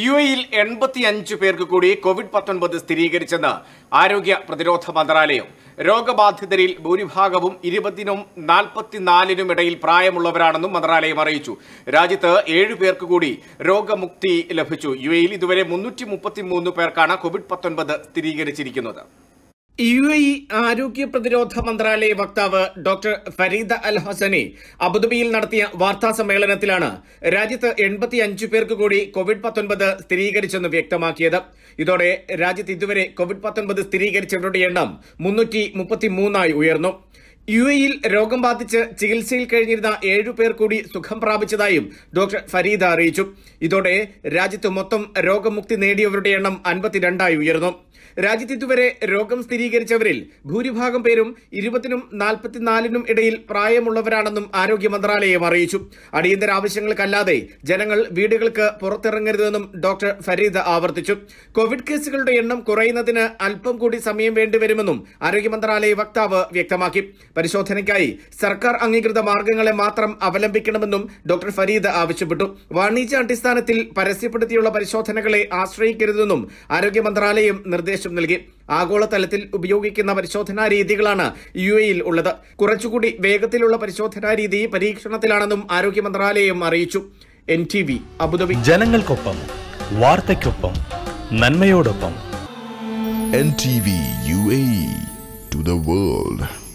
U എയിൽ എൺപത്തിയഞ്ച് പേർക്ക് കൂടി കോവിഡ് പത്തൊൻപത് സ്ഥിരീകരിച്ചെന്ന് ആരോഗ്യ പ്രതിരോധ മന്ത്രാലയം രോഗബാധിതരിൽ ഭൂരിഭാഗവും ഇരുപതിനും നാൽപ്പത്തിനാലിനും ഇടയിൽ പ്രായമുള്ളവരാണെന്നും മന്ത്രാലയം അറിയിച്ചു രാജ്യത്ത് ഏഴ് പേർക്ക് കൂടി രോഗമുക്തി ലഭിച്ചു യു എയിൽ ഇതുവരെ മുന്നൂറ്റി പേർക്കാണ് കോവിഡ് പത്തൊൻപത് സ്ഥിരീകരിച്ചിരിക്കുന്നത് യു എ ആരോഗ്യ പ്രതിരോധ മന്ത്രാലയ വക്താവ് ഡോക്ടർ ഫരീദ അൽ ഹസനെ അബുദാബിയിൽ നടത്തിയ വാർത്താ സമ്മേളനത്തിലാണ് രാജ്യത്ത് എൺപത്തി അഞ്ചു പേർക്ക് കൂടി കോവിഡ് പത്തൊൻപത് സ്ഥിരീകരിച്ചെന്ന് വ്യക്തമാക്കിയത് ഇതോടെ രാജ്യത്ത് ഇതുവരെ കോവിഡ് പത്തൊൻപത് സ്ഥിരീകരിച്ചവരുടെ എണ്ണം മുന്നൂറ്റി മുപ്പത്തിമൂന്നായി ഉയർന്നു യു എയിൽ രോഗം ബാധിച്ച് ചികിത്സയിൽ കഴിഞ്ഞിരുന്ന ഏഴുപേർ കൂടി സുഖം പ്രാപിച്ചതായും ഡോക്ടർ ഫരീദ അറിയിച്ചു ഇതോടെ രാജ്യത്ത് മൊത്തം രോഗമുക്തി നേടിയവരുടെ എണ്ണം അൻപത്തിരണ്ടായി ഉയർന്നു രാജ്യത്ത് ഇതുവരെ രോഗം സ്ഥിരീകരിച്ചവരിൽ ഭൂരിഭാഗം പേരും ഇരുപതിനും നാൽപ്പത്തിനാലിനും ഇടയിൽ പ്രായമുള്ളവരാണെന്നും ആരോഗ്യ മന്ത്രാലയം അറിയിച്ചു അടിയന്തര ആവശ്യങ്ങൾക്കല്ലാതെ ജനങ്ങൾ വീടുകൾക്ക് പുറത്തിറങ്ങരുതെന്നും ഡോക്ടർ ഫരീദ ആവർത്തിച്ചു കോവിഡ് കേസുകളുടെ എണ്ണം കുറയുന്നതിന് അല്പം കൂടി സമയം വേണ്ടിവരുമെന്നും ആരോഗ്യ മന്ത്രാലയ വക്താവ് വ്യക്തമാക്കി പരിശോധനയ്ക്കായി സർക്കാർ അംഗീകൃത മാർഗങ്ങളെ മാത്രം അവലംബിക്കണമെന്നും ഡോക്ടർ ഫരീദ് ആവശ്യപ്പെട്ടു വാണിജ്യ അടിസ്ഥാനത്തിൽ പരസ്യപ്പെടുത്തിയുള്ള പരിശോധനകളെ ആശ്രയിക്കരുതെന്നും ആരോഗ്യ മന്ത്രാലയം നിർദ്ദേശം നൽകി ആഗോളതലത്തിൽ ഉപയോഗിക്കുന്ന പരിശോധനാ രീതികളാണ് യു എയിൽ ഉള്ളത് കുറച്ചുകൂടി വേഗത്തിലുള്ള പരിശോധനാ രീതി പരീക്ഷണത്തിലാണെന്നും ആരോഗ്യ മന്ത്രാലയം അറിയിച്ചു എൻ ടി വി അബുദാബി ജനങ്ങൾക്കൊപ്പം വാർത്തയ്ക്കൊപ്പം നന്മയോടൊപ്പം N T V U A to the world